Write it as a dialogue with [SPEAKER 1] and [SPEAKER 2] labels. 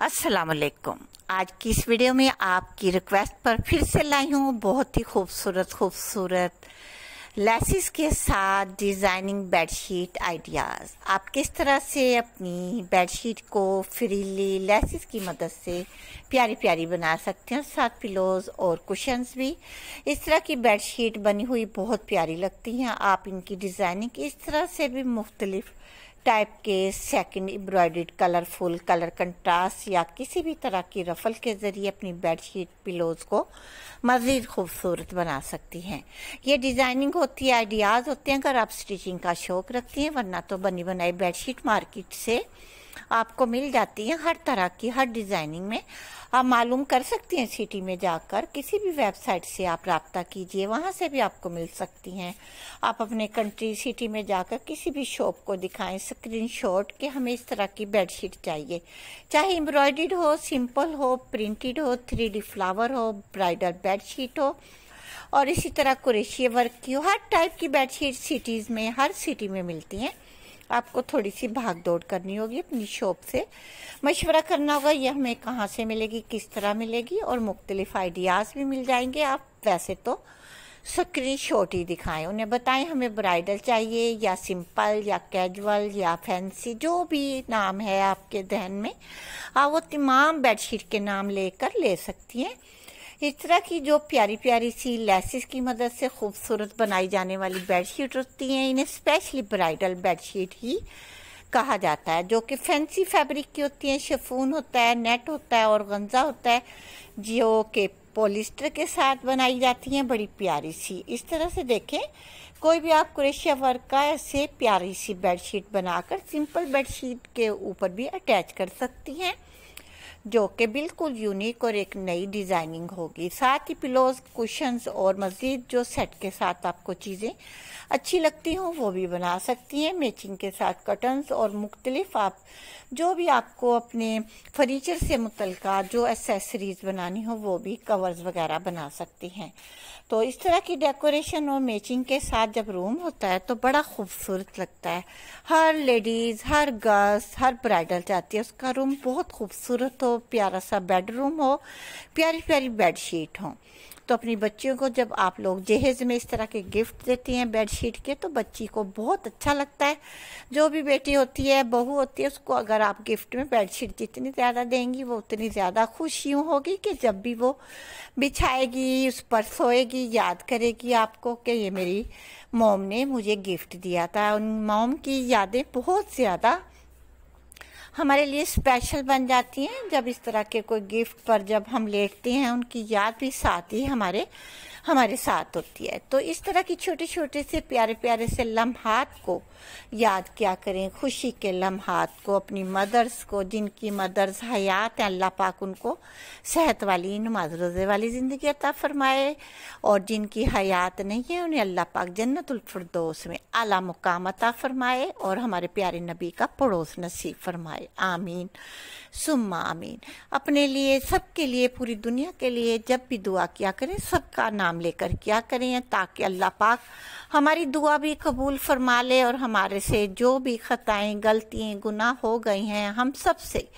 [SPEAKER 1] वालेकुम आज की इस वीडियो में आपकी रिक्वेस्ट पर फिर से लाई हूँ बहुत ही खूबसूरत खूबसूरत लेसिस के साथ डिज़ाइनिंग बेडशीट आइडियाज़ आप किस तरह से अपनी बेडशीट को फ्रीली लेसिस की मदद से प्यारी प्यारी बना सकते हैं साथ पिलोज और कुशंस भी इस तरह की बेडशीट बनी हुई बहुत प्यारी लगती हैं आप इनकी डिज़ाइनिंग इस तरह से भी मुख्तलिफ़ टाइप के सेकंड एम्ब्रॉयड कलरफुल कलर कंट्रास्ट या किसी भी तरह की रफल के ज़रिए अपनी बेडशीट पिलोज को मज़ीद खूबसूरत बना सकती हैं ये डिज़ाइनिंग होती है आइडियाज़ होते हैं अगर आप स्टिचिंग का शौक़ रखती हैं वरना तो बनी बनाई बेडशीट मार्केट से आपको मिल जाती हैं हर तरह की हर डिज़ाइनिंग में आप मालूम कर सकती हैं सिटी में जाकर किसी भी वेबसाइट से आप रबता कीजिए वहाँ से भी आपको मिल सकती हैं आप अपने कंट्री सिटी में जाकर किसी भी शॉप को दिखाएं स्क्रीनशॉट कि हमें इस तरह की बेडशीट चाहिए चाहे एम्ब्रॉयड हो सिंपल हो प्रिंटेड हो थ्री फ्लावर हो ब्राइडल बेडशीट हो और इसी तरह कुरेशिया वर्क की हर टाइप की बेडशीट सिटीज़ में हर सिटी में मिलती हैं आपको थोड़ी सी भाग दौड़ करनी होगी अपनी शॉप से मशवरा करना होगा ये हमें कहाँ से मिलेगी किस तरह मिलेगी और मुख्तलिफ आइडियाज़ भी मिल जाएंगे आप वैसे तो स्क्रीन शॉट ही दिखाएं उन्हें बताएं हमें ब्राइडल चाहिए या सिंपल या कैजुअल या फैंसी जो भी नाम है आपके जहन में आप वो तमाम बेडशीट के नाम लेकर ले सकती हैं इस तरह की जो प्यारी प्यारी सी लेसिस की मदद से खूबसूरत बनाई जाने वाली बेडशीट होती हैं इन्हें स्पेशली ब्राइडल बेडशीट ही कहा जाता है जो कि फैंसी फैब्रिक की होती हैं शेफून होता है नेट होता है और गंजा होता है जो कि पोलिस्टर के साथ बनाई जाती हैं बड़ी प्यारी सी इस तरह से देखें कोई भी आप क्रेशिया वर्क का ऐसे प्यारी सी बेडशीट बनाकर सिंपल बेडशीट के ऊपर भी अटैच कर सकती हैं जो कि बिल्कुल यूनिक और एक नई डिज़ाइनिंग होगी साथ ही पिलोज कुशंस और मज़ीद जो सेट के साथ आपको चीज़ें अच्छी लगती हों वो भी बना सकती हैं मैचिंग के साथ कटन्स और मुख्तलिफ आप जो भी आपको अपने फर्नीचर से मुतलका जो एसेसरीज़ बनानी हो वो भी कवर्स वगैरह बना सकती हैं तो इस तरह की डेकोरेशन और मैचिंग के साथ जब रूम होता है तो बड़ा खूबसूरत लगता है हर लेडीज़ हर गर्ल्स हर ब्राइडल चाहती है उसका रूम बहुत खूबसूरत हो प्यारा सा बेडरूम हो प्यारी प्यारी बेडशीट हो तो अपनी बच्चियों को जब आप लोग जहेज में इस तरह के गिफ्ट देती हैं बेडशीट के तो बच्ची को बहुत अच्छा लगता है जो भी बेटी होती है बहू होती है उसको अगर आप गिफ्ट में बेडशीट जितनी ज़्यादा देंगी वो उतनी ज़्यादा खुश यूँ होगी कि जब भी वो बिछाएगी उस पर सोएगी याद करेगी आपको कि ये मेरी मोम ने मुझे गिफ्ट दिया था उन मोम की यादें बहुत ज़्यादा हमारे लिए स्पेशल बन जाती हैं जब इस तरह के कोई गिफ्ट पर जब हम लेटते हैं उनकी याद भी साथ ही हमारे हमारे साथ होती है तो इस तरह की छोटे छोटे से प्यारे प्यारे से लम्हात को याद क्या करें खुशी के लम्हात को अपनी मदर्स को जिनकी मदर्स हयात हैं अल्लाह पाक उनको सेहत वाली नमाज रोज़े वाली ज़िंदगी अता फरमाए और जिनकी हयात नहीं है उन्हें अल्लाह पाक जन्नतफरदोस में अला मुकाम अता फरमाए और हमारे प्यारे नबी का पड़ोस नसीब फरमाए आमीन सुम्मा आमीन अपने लिए सबके लिए पूरी दुनिया के लिए जब भी दुआ किया करें सबका नाम नाम लेकर क्या करें ताकि अल्लाह पाक हमारी दुआ भी कबूल फरमा ले और हमारे से जो भी ख़ताएँ गलतियाँ गुनाह हो गई हैं हम सब से